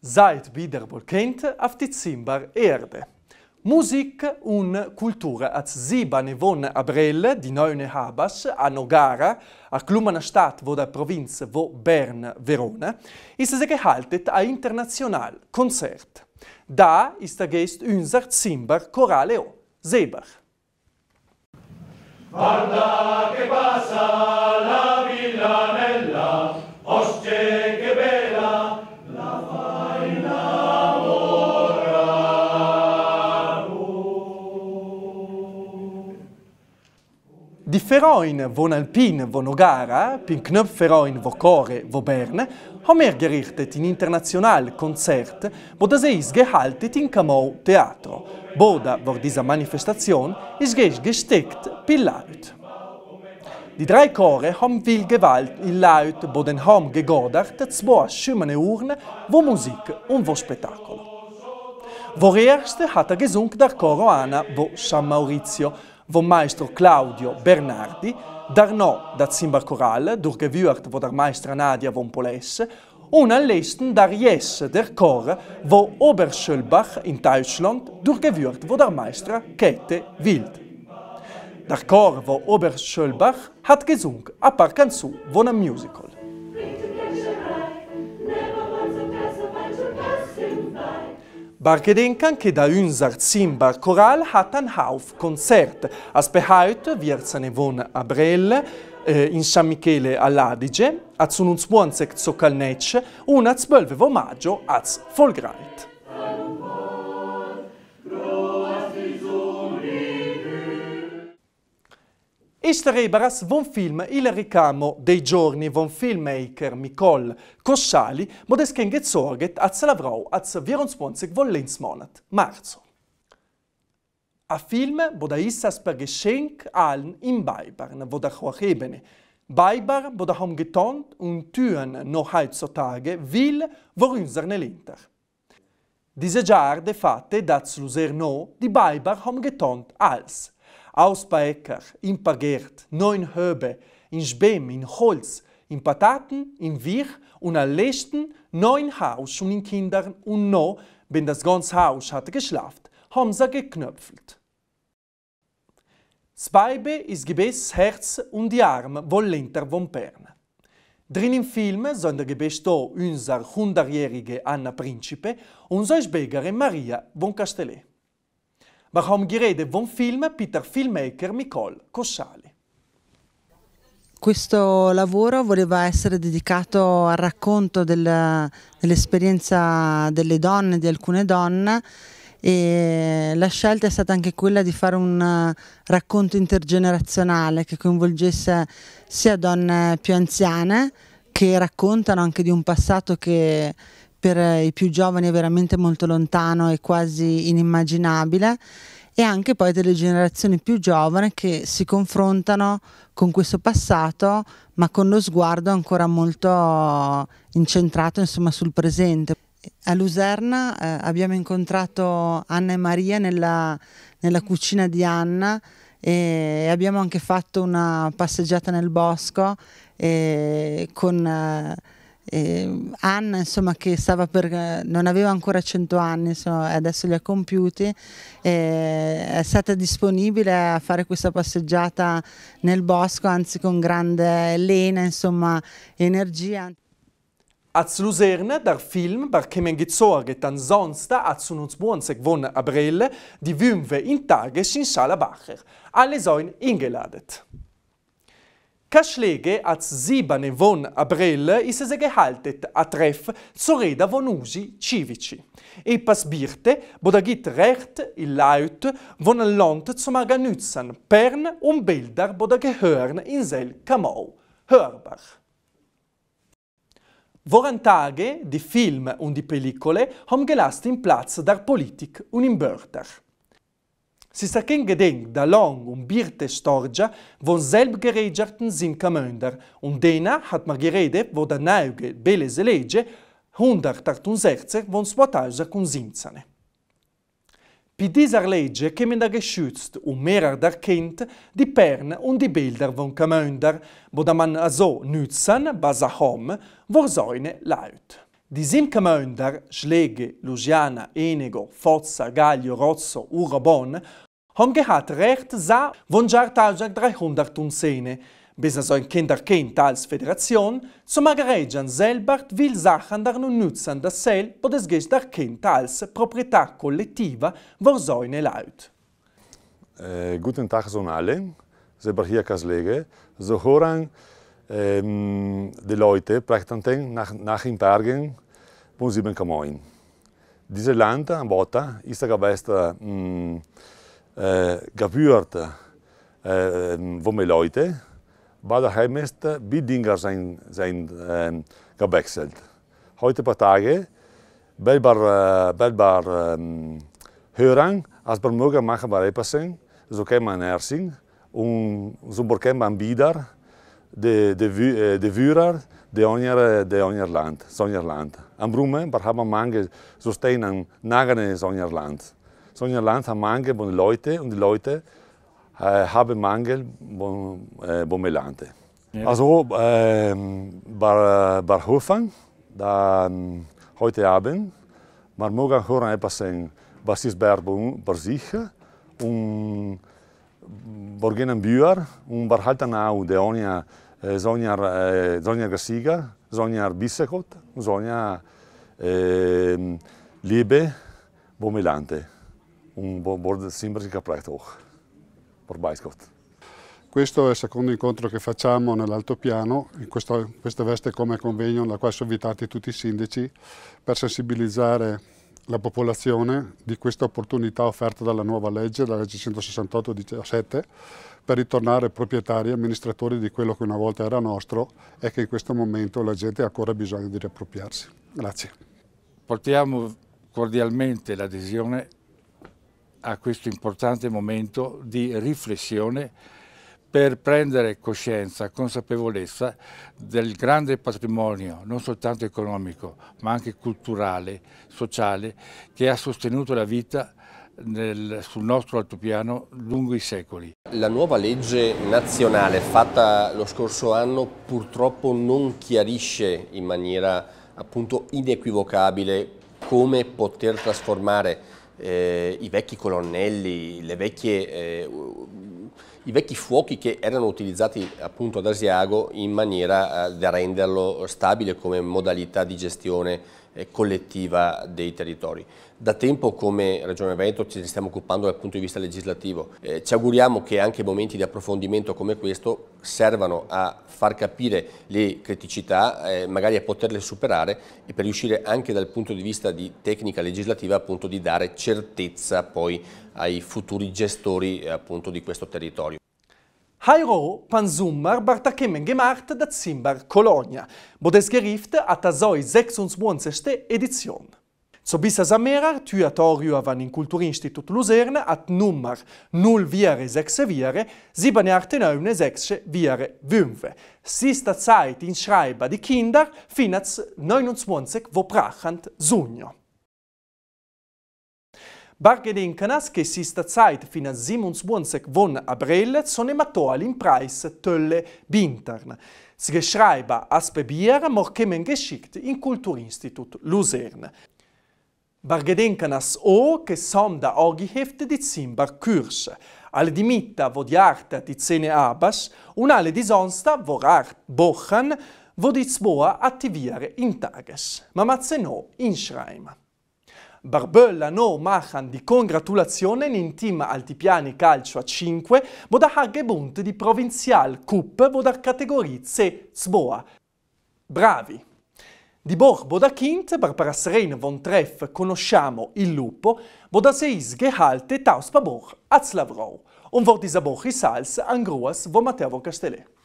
Seid wiederwohlkennt auf die Zimbar Erde. Musik und Kultur als Sibane von Abrelle, die Neune Habas, a Nogara, a Klumana Stadt, wo der Provinz, wo Bern, Verona, ist es gehalten ein international Konzert. Da ist der Geist unser Zimbar Choraleo, O, Guarda che passa la villanella, Die Feroin, von Alpin, von Nogara, pin Knöpfverein, wo Chore, von Bern, haben mehr gerichtet in international Konzert, wo das ist gehalten in Camau Theater. Boda, wo diese Manifestation ist gesteckt, pin laut. Die drei Chore haben viel Gewalt in laut, wo den Hom gegodert, zwei schöne Urne, wo Musik und wo Spektakel. Wo erste hat er gesungen der Chor Ana, wo San Maurizio, vom Meister Claudio Bernardi, Darno dat Simbar Choral, durchgewürt wo der Meister Nadia von Polesse, und am letzten der Jesse der Chor, wo Oberschölbach in Deutschland durchgewürt wo der Meister Käthe Wild. Der Chor wo Oberschölbach hat gesungen ein paar Canzoni von einem Musical. Bargedenkan che da unser Zimmer Choral hat ein Hauf Konzert. Aspehaut behalt wir seine von Abrel eh, in San Michele all'Adige, az un uns buon sekt sokalnec, un az 12 omaggio az Folgreit. Esther Ebaras von film il ricamo dei giorni von filmmaker Mikol Kossali, modesken gezorget az lavrau az 24 vollens monat, marzo. A film boda issas per geschenk allen in Baibarn, boda hoachebene. Baibar boda hom getont un tüen no heutzutage vil vorünserne linter. Diese Giarde fatte dat sluser no di Baibar hom getont als. aus paar Äcker, in paar Pagert, neun Höbe, in Sbem, in Holz, in Pataten, in Wir und am letzten neun Haus und in Kindern und no, wenn das ganze Haus hat geschlafen, haben sie geknöpfelt. Zweibe ist Gebets Herz und die Arme vollenter von Perne. Drin im Film sind der Gebesto unser 100-jährige Anna Principe und unsere Schwägerin Maria von Castellet. Warum gerede von Film Peter Filmmaker Nicole Cossali. Questo lavoro voleva essere dedicato al racconto del, dell'esperienza delle donne, di alcune donne e la scelta è stata anche quella di fare un racconto intergenerazionale che coinvolgesse sia donne più anziane che raccontano anche di un passato che, per eh, i più giovani è veramente molto lontano e quasi inimmaginabile e anche poi delle generazioni più giovani che si confrontano con questo passato ma con lo sguardo ancora molto incentrato insomma, sul presente. A Luserna eh, abbiamo incontrato Anna e Maria nella, nella cucina di Anna e abbiamo anche fatto una passeggiata nel bosco eh, con... Eh, eh, Anna insomma che stava per, non aveva ancora 100 anni insomma, adesso li ha compiuti eh, è stata disponibile a fare questa passeggiata nel bosco anzi con grande lena insomma energia Als Luzerne, der Film, per kemen gezorget an sonsta als uns buonsek von April, die Wümwe in Tages in Bacher. Alle seien ingeladet. Kaschläge als 7 e von April ist es gehalten, a Treff zur reda von Usi Civici. E pasbirte, bodagit recht il laut, von lont zum Organitzen, Pern un Bilder bodagehören in sel Kamau, hörbar. Woran Tage, die Film und die Pellicole haben gelassen Platz der Politik und im Börter. Sie sagen gedenk, da Long und Birte Storgia, von selb geregerten sind Kamönder. Und dena hat man geredet, wo der neuge Belese Lege 168 von 2017. Pi dieser Lege kämen da geschützt um mehrer der Kind die Pern und die Bilder von Kamönder, wo da man also nützen, was er hom, wo seine laut. Die Simkamönder, Schläge, Lusiana, Enego, Fozza, Gaglio, Rozzo, Urobon, haben gehabt Recht sa seit 1310, bis so ein Kinderkind als Föderation zum Agregian selber will Sachen der nun nutzen dass Sel, wo das geht der Kind als Proprietà Kollektiva, wo so eine laut. Äh, guten Tag, so alle. Selber hier Kaslege. So hören ähm, die Leute, praktisch nach, nach den Tagen von 7,9. Dieses Land, Anbota, ist der erst mh, mm, äh, äh, wo meine Leute, war der Heimester Bidinger sein, sein ähm, gewechselt. Heute paar Tage, Belbar, äh, ähm, hören, als wir mögen, machen wir etwas, so kann man ersingen und so äh, äh, bekommt wir wieder die, die, die Führer de ogni, de ogni land, ogni land. Am Brummen, wir haben manche so stehen an nagene ogni Land sondern Land hat Mangel von Leuten und die Leute äh, haben Mangel von, äh, von Melante. Ja. Also äh, Bar, Barhofen, da, heute Abend, man mag hören etwas sehen, was ist bei Bar sich und wir gehen Bücher und wir halten auch die Onia, äh, Sonja, äh, Sonja Gassiga, Sonja Bissekot und Sonja äh, Liebe Bomelante. un board Simbers Caprette Hoch per Biscott. Questo è il secondo incontro che facciamo nell'altopiano, in questa, questa veste come convegno alla quale sono invitati tutti i sindaci per sensibilizzare la popolazione di questa opportunità offerta dalla nuova legge, la legge 168-17, per ritornare proprietari e amministratori di quello che una volta era nostro e che in questo momento la gente ha ancora bisogno di riappropriarsi. Grazie. Portiamo cordialmente l'adesione a questo importante momento di riflessione per prendere coscienza, consapevolezza del grande patrimonio, non soltanto economico, ma anche culturale, sociale, che ha sostenuto la vita nel, sul nostro altopiano lungo i secoli. La nuova legge nazionale fatta lo scorso anno purtroppo non chiarisce in maniera appunto inequivocabile come poter trasformare eh, i vecchi colonnelli, vecchie, eh, i vecchi fuochi che erano utilizzati appunto ad Asiago in maniera eh, da renderlo stabile come modalità di gestione eh, collettiva dei territori. Da tempo come Regione Veneto ce ne stiamo occupando dal punto di vista legislativo. Eh, ci auguriamo che anche momenti di approfondimento come questo servano a far capire le criticità, eh, magari a poterle superare e per riuscire anche dal punto di vista di tecnica legislativa appunto di dare certezza poi ai futuri gestori appunto di questo territorio. Hairo Pansummer Bartakemen gemacht der Zimmer Colonia, wo das Gericht hat also 26. Edition. So bis es amerer, Tyatoriu avan in Kulturinstitut Luzerne at Nummer 0 viere 6 viere, 7 6 viere 5. Sista Zeit in Schreiber die Kinder, finaz 29 wo prachant Junio. Bargedin knas che si sta Zeit fino a Simons Wunzek von Abrelle sono emato all'impreis Tölle Bintern. Si geschreiba aspe bier morchemen geschickt in Kulturinstitut Luzern. Bargedenkanas o che som da ogi hefte di Zimbar Kürsch. Alle di mitta vo di arta di zene abas, un un'ale di sonsta vor art bochan, vo di zboa attiviere in tages. Ma mazzenò in schreima. Barbella no Mahan di congratulazione in team Altipiani Calcio a 5, voda Hagebunt di Provincial Cup voda categoria C Sboa. Bravi! Di Borbo da Kint, Barparasrein von Treff conosciamo il lupo, voda seis gehalte taus pabor azlavrou. Un vortisabor risals angruas vo Matteo Castellet.